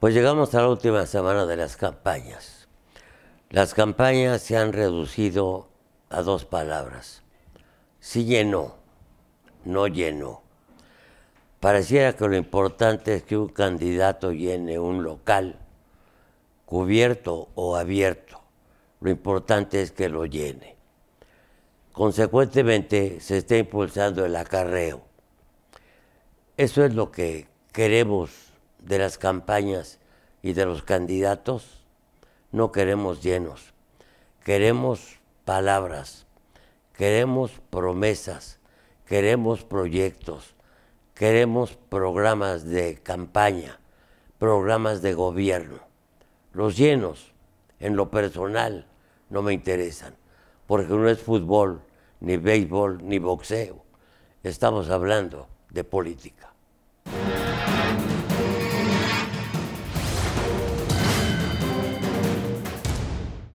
Pues llegamos a la última semana de las campañas. Las campañas se han reducido a dos palabras. Sí llenó, no llenó. Pareciera que lo importante es que un candidato llene un local, cubierto o abierto. Lo importante es que lo llene. Consecuentemente, se está impulsando el acarreo. Eso es lo que queremos de las campañas y de los candidatos, no queremos llenos, queremos palabras, queremos promesas, queremos proyectos, queremos programas de campaña, programas de gobierno. Los llenos, en lo personal, no me interesan, porque no es fútbol, ni béisbol, ni boxeo. Estamos hablando de política.